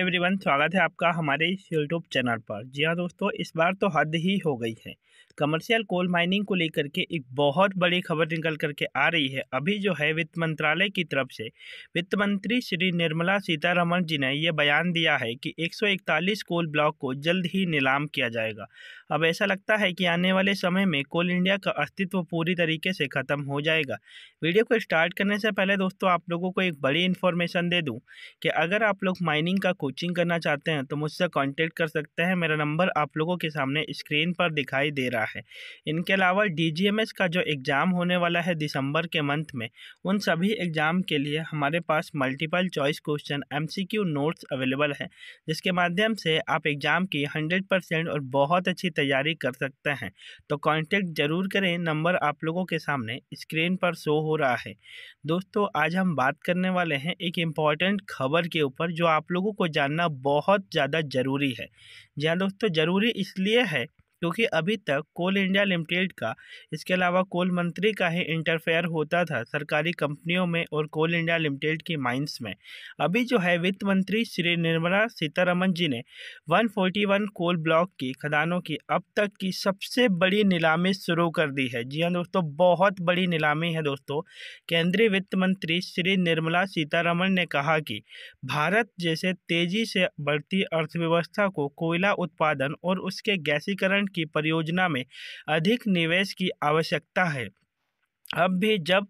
every everyone स्वागत है आपका हमारे यूट्यूब चैनल पर जी हाँ दोस्तों इस बार तो हद ही हो गई है कमर्शियल कोल माइनिंग को लेकर के एक बहुत बड़ी खबर निकल करके आ रही है अभी जो है वित्त मंत्रालय की तरफ से वित्त मंत्री श्री निर्मला सीतारमण जी ने यह बयान दिया है कि 141 कोल ब्लॉक को जल्द ही नीलाम किया जाएगा अब ऐसा लगता है कि आने वाले समय में कोल इंडिया का अस्तित्व पूरी तरीके से ख़त्म हो जाएगा वीडियो को स्टार्ट करने से पहले दोस्तों आप लोगों को एक बड़ी इन्फॉर्मेशन दे दूँ कि अगर आप लोग माइनिंग का कोचिंग करना चाहते हैं तो मुझसे कांटेक्ट कर सकते हैं मेरा नंबर आप लोगों के सामने स्क्रीन पर दिखाई दे रहा है इनके अलावा डी का जो एग्ज़ाम होने वाला है दिसंबर के मंथ में उन सभी एग्ज़ाम के लिए हमारे पास multiple choice question M notes available है जिसके माध्यम से आप एग्ज़ाम की हंड्रेड परसेंट और बहुत अच्छी तैयारी कर सकते हैं तो कॉन्टेक्ट ज़रूर करें नंबर आप लोगों के सामने स्क्रीन पर शो हो रहा है दोस्तों आज हम बात करने वाले हैं एक इम्पॉर्टेंट खबर के ऊपर जो आप लोगों को जानना बहुत ज़्यादा ज़रूरी है जहाँ दोस्तों ज़रूरी इसलिए है क्योंकि अभी तक कोल इंडिया लिमिटेड का इसके अलावा कोल मंत्री का ही इंटरफेयर होता था सरकारी कंपनियों में और कोल इंडिया लिमिटेड की माइंस में अभी जो है वित्त मंत्री श्री निर्मला सीतारमन जी ने 141 कोल ब्लॉक की खदानों की अब तक की सबसे बड़ी नीलामी शुरू कर दी है जी हाँ दोस्तों बहुत बड़ी नीलामी है दोस्तों केंद्रीय वित्त मंत्री श्री निर्मला सीतारमन ने कहा कि भारत जैसे तेजी से बढ़ती अर्थव्यवस्था को कोयला उत्पादन और उसके गैसीकरण की परियोजना में अधिक निवेश की आवश्यकता है अब भी जब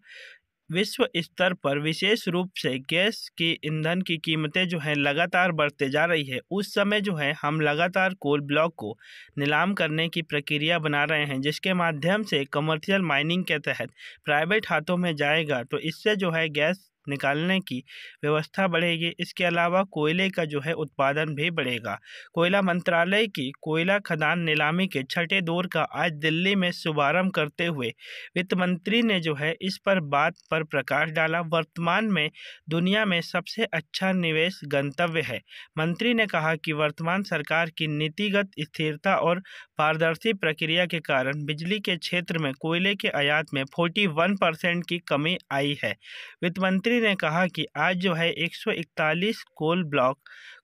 विश्व स्तर पर विशेष रूप से गैस के ईंधन की कीमतें जो हैं लगातार बढ़ते जा रही है उस समय जो है हम लगातार कोल ब्लॉक को नीलाम करने की प्रक्रिया बना रहे हैं जिसके माध्यम से कमर्शियल माइनिंग के तहत प्राइवेट हाथों में जाएगा तो इससे जो है गैस निकालने की व्यवस्था बढ़ेगी इसके अलावा कोयले का जो है उत्पादन भी बढ़ेगा कोयला मंत्रालय की कोयला खदान नीलामी के छठे दौर का आज दिल्ली में शुभारंभ करते हुए वित्त मंत्री ने जो है इस पर बात पर प्रकाश डाला वर्तमान में दुनिया में सबसे अच्छा निवेश गंतव्य है मंत्री ने कहा कि वर्तमान सरकार की नीतिगत स्थिरता और पारदर्शी प्रक्रिया के कारण बिजली के क्षेत्र में कोयले के आयात में फोर्टी परसेंट की कमी आई है वित्त मंत्री मंत्री ने कहा कि आज जो है 141 कोल ब्लॉक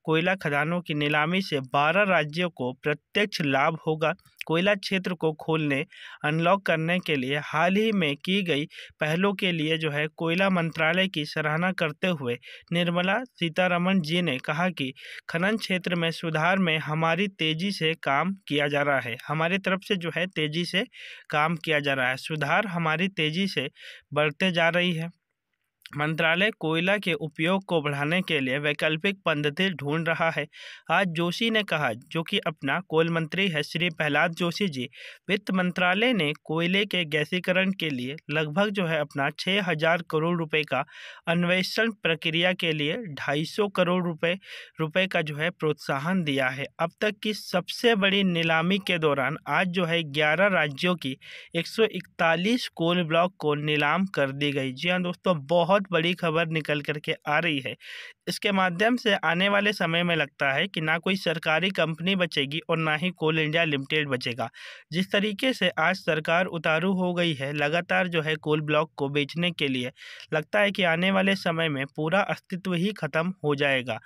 कोयला खदानों की नीलामी से 12 राज्यों को प्रत्यक्ष लाभ होगा कोयला क्षेत्र को खोलने अनलॉक करने के लिए हाल ही में की गई पहलों के लिए जो है कोयला मंत्रालय की सराहना करते हुए निर्मला सीतारमन जी ने कहा कि खनन क्षेत्र में सुधार में हमारी तेज़ी से काम किया जा रहा है हमारी तरफ से जो है तेज़ी से काम किया जा रहा है सुधार हमारी तेज़ी से बढ़ते जा रही है मंत्रालय कोयला के उपयोग को बढ़ाने के लिए वैकल्पिक पद्धति ढूंढ रहा है आज जोशी ने कहा जो कि अपना कोल मंत्री है श्री प्रहलाद जोशी जी वित्त मंत्रालय ने कोयले के गैसीकरण के लिए लगभग जो है अपना छः हजार करोड़ रुपए का अन्वेषण प्रक्रिया के लिए ढाई सौ करोड़ रुपए रुपए का जो है प्रोत्साहन दिया है अब तक की सबसे बड़ी नीलामी के दौरान आज जो है ग्यारह राज्यों की एक कोल ब्लॉक को नीलाम कर दी गई जी हाँ दोस्तों बहुत बहुत बड़ी खबर निकल कर के आ रही है इसके माध्यम से आने वाले समय में लगता है कि ना कोई सरकारी कंपनी बचेगी और ना ही कोल इंडिया लिमिटेड बचेगा जिस तरीके से आज सरकार उतारू हो गई है लगातार जो है कोल ब्लॉक को बेचने के लिए लगता है कि आने वाले समय में पूरा अस्तित्व ही खत्म हो जाएगा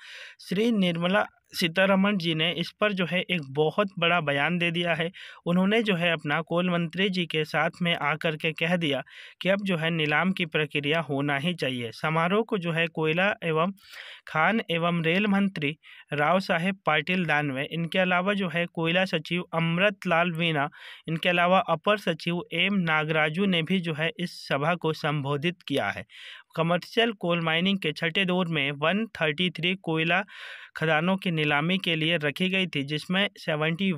श्री निर्मला सीतारमण जी ने इस पर जो है एक बहुत बड़ा बयान दे दिया है उन्होंने जो है अपना कोल मंत्री जी के साथ में आकर के कह दिया कि अब जो है नीलाम की प्रक्रिया होना ही चाहिए समारोह को जो है कोयला एवं खान एवं रेल मंत्री राव साहेब पाटिल दानवे इनके अलावा जो है कोयला सचिव अमृत लाल वीणा इनके अलावा अपर सचिव एम नागराजू ने भी जो है इस सभा को संबोधित किया है कमर्शियल कोल माइनिंग के छठे दौर में वन थर्टी थ्री कोयला खदानों की नीलामी के लिए रखी गई थी जिसमें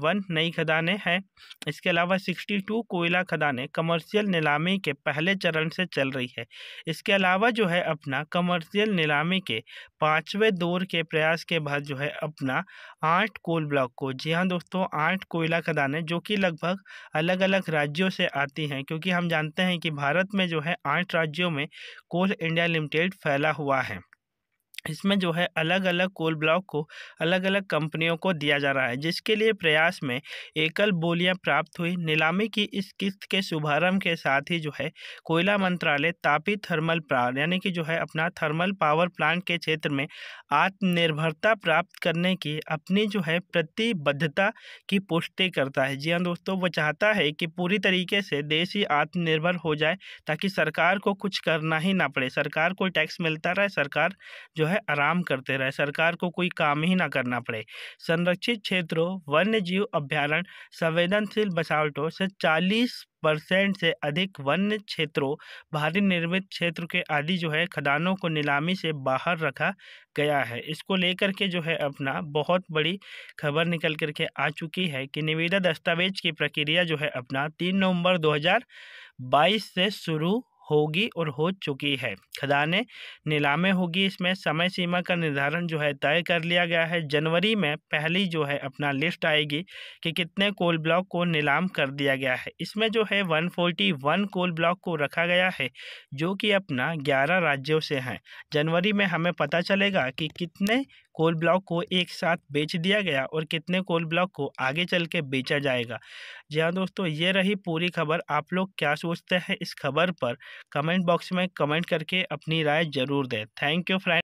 वन नई खदानें हैं इसके अलावा सिक्सटी टू कोयला खदानें कमर्शियल नीलामी के पहले चरण से चल रही है इसके अलावा जो है अपना कमर्शियल नीलामी के पाँचवें दौर के प्रयास के बाद जो है अपना आठ कोल ब्लॉक को जी हाँ दोस्तों आठ कोयला खदानें जो कि लगभग अलग अलग राज्यों से आती हैं क्योंकि हम जानते हैं कि भारत में जो है आठ राज्यों में कोल इंडिया लिमिटेड फैला हुआ है इसमें जो है अलग अलग कोल ब्लॉक को अलग अलग कंपनियों को दिया जा रहा है जिसके लिए प्रयास में एकल बोलियां प्राप्त हुई नीलामी की इस किस्त के शुभारंभ के साथ ही जो है कोयला मंत्रालय तापी थर्मल प्लांट यानी कि जो है अपना थर्मल पावर प्लांट के क्षेत्र में आत्मनिर्भरता प्राप्त करने की अपनी जो है प्रतिबद्धता की पुष्टि करता है जी हाँ दोस्तों वो चाहता है कि पूरी तरीके से देश ही आत्मनिर्भर हो जाए ताकि सरकार को कुछ करना ही ना पड़े सरकार को टैक्स मिलता रहे सरकार जो है है आराम करते रहे सरकार को कोई काम ही ना करना पड़े संरक्षित क्षेत्रों वन्य जीव अभ्यारण संवेदनशील बसावटों से 40 परसेंट से अधिक वन्य क्षेत्रों भारी निर्मित क्षेत्र के आदि जो है खदानों को नीलामी से बाहर रखा गया है इसको लेकर के जो है अपना बहुत बड़ी खबर निकल कर के आ चुकी है कि निविदा दस्तावेज की प्रक्रिया जो है अपना तीन नवंबर 2022 से शुरू होगी और हो चुकी है खदाने नीलामें होगी इसमें समय सीमा का निर्धारण जो है तय कर लिया गया है जनवरी में पहली जो है अपना लिस्ट आएगी कि कितने कोल ब्लॉक को नीलाम कर दिया गया है इसमें जो है 141 कोल ब्लॉक को रखा गया है जो कि अपना 11 राज्यों से हैं जनवरी में हमें पता चलेगा कि कितने कोल ब्लॉक को एक साथ बेच दिया गया और कितने कोल ब्लॉक को आगे चल के बेचा जाएगा जी हाँ दोस्तों ये रही पूरी खबर आप लोग क्या सोचते हैं इस खबर पर कमेंट बॉक्स में कमेंट करके अपनी राय जरूर दें थैंक यू फ्रेंड